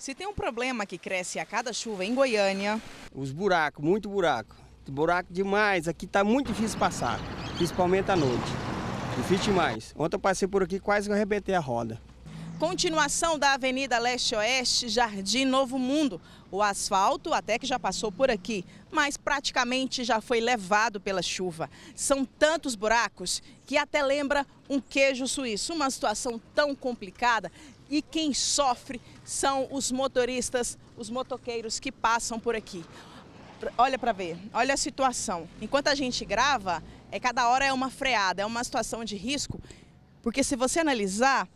Se tem um problema que cresce a cada chuva em Goiânia. Os buracos, muito buraco. Buraco demais, aqui está muito difícil passar, principalmente à noite. Difícil demais. Ontem eu passei por aqui quase que arrebentei a roda. Continuação da Avenida Leste-Oeste, Jardim Novo Mundo. O asfalto até que já passou por aqui, mas praticamente já foi levado pela chuva. São tantos buracos que até lembra um queijo suíço. Uma situação tão complicada e quem sofre são os motoristas, os motoqueiros que passam por aqui. Olha para ver, olha a situação. Enquanto a gente grava, é cada hora é uma freada, é uma situação de risco, porque se você analisar,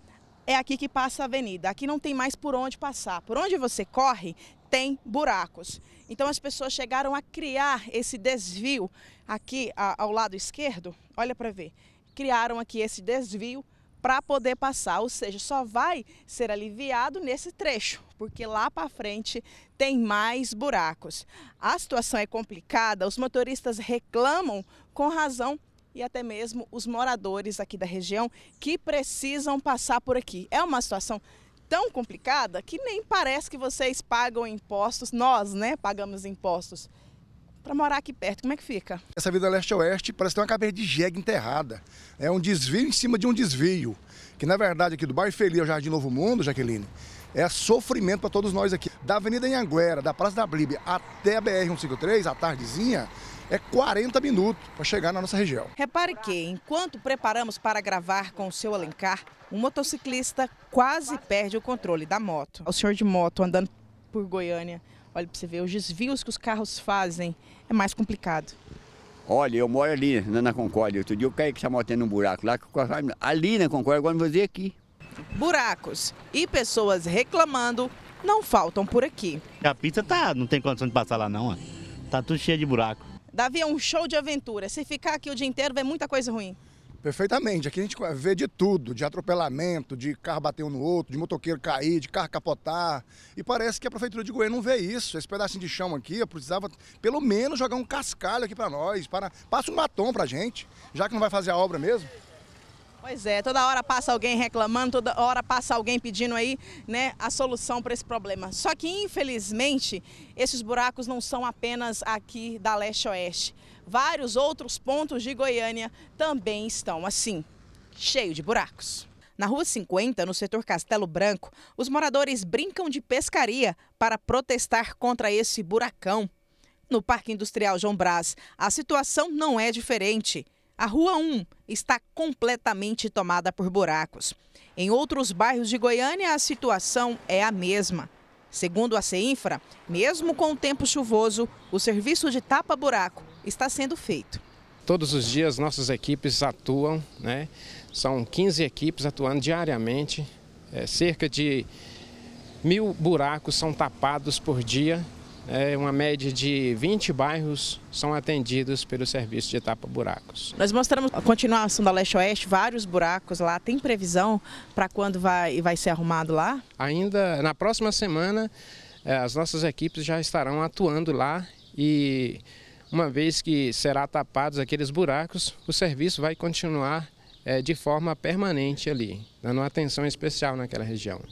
é aqui que passa a avenida. Aqui não tem mais por onde passar. Por onde você corre, tem buracos. Então as pessoas chegaram a criar esse desvio aqui ao lado esquerdo, olha para ver, criaram aqui esse desvio para poder passar, ou seja, só vai ser aliviado nesse trecho, porque lá para frente tem mais buracos. A situação é complicada, os motoristas reclamam com razão e até mesmo os moradores aqui da região que precisam passar por aqui. É uma situação tão complicada que nem parece que vocês pagam impostos, nós, né, pagamos impostos para morar aqui perto. Como é que fica? Essa vida leste-oeste parece ter uma cabeça de jegue enterrada. É um desvio em cima de um desvio. Que na verdade aqui do bairro Feliz ao Jardim Novo Mundo, Jaqueline, é sofrimento para todos nós aqui. Da Avenida Anhanguera, da Praça da Blíbia até a BR-153, à tardezinha, é 40 minutos para chegar na nossa região. Repare que, enquanto preparamos para gravar com o seu Alencar, um motociclista quase perde o controle da moto. É o senhor de moto andando por Goiânia, Olha, para você ver, os desvios que os carros fazem é mais complicado. Olha, eu moro ali né, na Concórdia. Outro dia eu caí que estava batendo um buraco lá. Ali na Concórdia, agora vou dizer aqui. Buracos e pessoas reclamando não faltam por aqui. A pista tá, não tem condição de passar lá não, Está tá tudo cheio de buraco. Davi é um show de aventura. Se ficar aqui o dia inteiro, vem muita coisa ruim. Perfeitamente. Aqui a gente vê de tudo, de atropelamento, de carro bater um no outro, de motoqueiro cair, de carro capotar. E parece que a prefeitura de Goiânia não vê isso. Esse pedacinho de chão aqui, eu precisava pelo menos jogar um cascalho aqui para nós, para passa um batom para gente, já que não vai fazer a obra mesmo. Pois é, toda hora passa alguém reclamando, toda hora passa alguém pedindo aí, né, a solução para esse problema. Só que, infelizmente, esses buracos não são apenas aqui da Leste Oeste. Vários outros pontos de Goiânia também estão assim, cheio de buracos. Na Rua 50, no setor Castelo Branco, os moradores brincam de pescaria para protestar contra esse buracão. No Parque Industrial João Brás, a situação não é diferente. A Rua 1 está completamente tomada por buracos. Em outros bairros de Goiânia, a situação é a mesma. Segundo a CEINFRA, mesmo com o tempo chuvoso, o serviço de tapa-buraco está sendo feito. Todos os dias nossas equipes atuam, né? são 15 equipes atuando diariamente, é, cerca de mil buracos são tapados por dia é, uma média de 20 bairros são atendidos pelo serviço de tapa-buracos. Nós mostramos a continuação da leste-oeste, vários buracos lá. Tem previsão para quando vai, vai ser arrumado lá? Ainda na próxima semana, é, as nossas equipes já estarão atuando lá e uma vez que será tapados aqueles buracos, o serviço vai continuar é, de forma permanente ali, dando atenção especial naquela região.